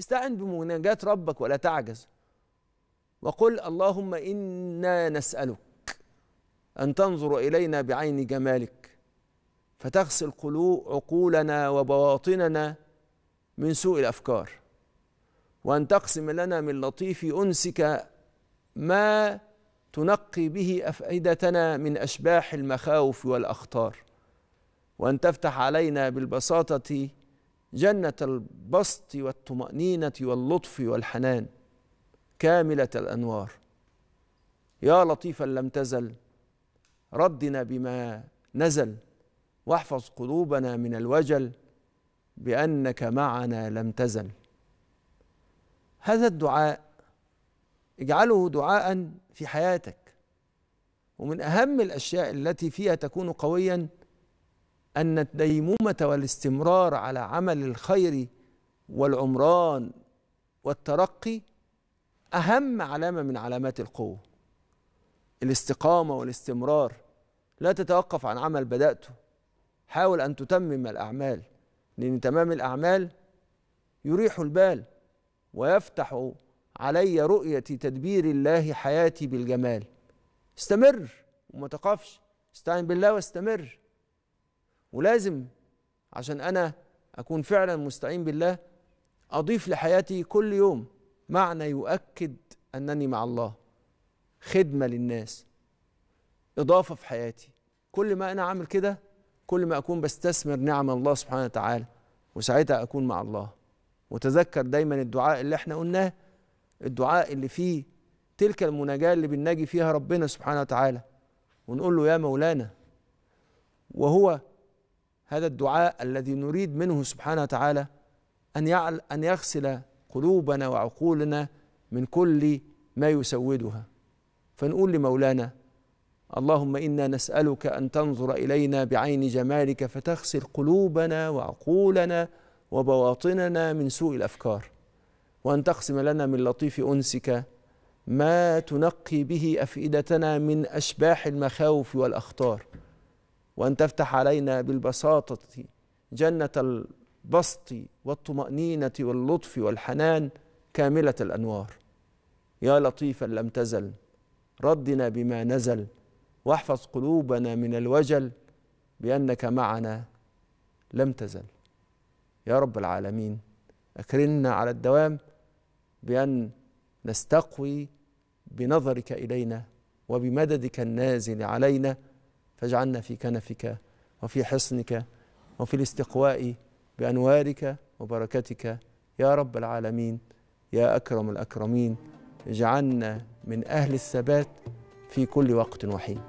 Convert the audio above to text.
استعن بمناجاة ربك ولا تعجز وقل اللهم إنا نسألك أن تنظر إلينا بعين جمالك فتغسل قلوب عقولنا وبواطننا من سوء الأفكار وأن تقسم لنا من لطيف أنسك ما تنقي به أفئدتنا من أشباح المخاوف والأخطار وأن تفتح علينا بالبساطة جنة البسط والطمأنينة واللطف والحنان كاملة الأنوار يا لطيفا لم تزل ردنا بما نزل واحفظ قلوبنا من الوجل بأنك معنا لم تزل هذا الدعاء اجعله دعاء في حياتك ومن أهم الأشياء التي فيها تكون قويا أن الديمومة والاستمرار على عمل الخير والعمران والترقي أهم علامة من علامات القوة الاستقامة والاستمرار لا تتوقف عن عمل بدأته حاول أن تتمم الأعمال لأن تمام الأعمال يريح البال ويفتح علي رؤية تدبير الله حياتي بالجمال استمر وما تقفش استعن بالله واستمر ولازم عشان انا اكون فعلا مستعين بالله اضيف لحياتي كل يوم معنى يؤكد انني مع الله خدمه للناس اضافه في حياتي كل ما انا عامل كده كل ما اكون بستثمر نعم الله سبحانه وتعالى وساعتها اكون مع الله وتذكر دايما الدعاء اللي احنا قلناه الدعاء اللي فيه تلك المناجاه اللي بنناجي فيها ربنا سبحانه وتعالى ونقول له يا مولانا وهو هذا الدعاء الذي نريد منه سبحانه وتعالى أن يعل أن يغسل قلوبنا وعقولنا من كل ما يسودها فنقول لمولانا اللهم إنا نسألك أن تنظر إلينا بعين جمالك فتغسل قلوبنا وعقولنا وبواطننا من سوء الأفكار وأن تقسم لنا من لطيف أنسك ما تنقي به أفئدتنا من أشباح المخاوف والأخطار وأن تفتح علينا بالبساطة جنة البسط والطمأنينة واللطف والحنان كاملة الأنوار يا لطيفا لم تزل ردنا بما نزل واحفظ قلوبنا من الوجل بأنك معنا لم تزل يا رب العالمين أكرمنا على الدوام بأن نستقوي بنظرك إلينا وبمددك النازل علينا فاجعلنا في كنفك وفي حصنك وفي الاستقواء بأنوارك وبركتك يا رب العالمين يا أكرم الأكرمين اجعلنا من أهل الثبات في كل وقت وحين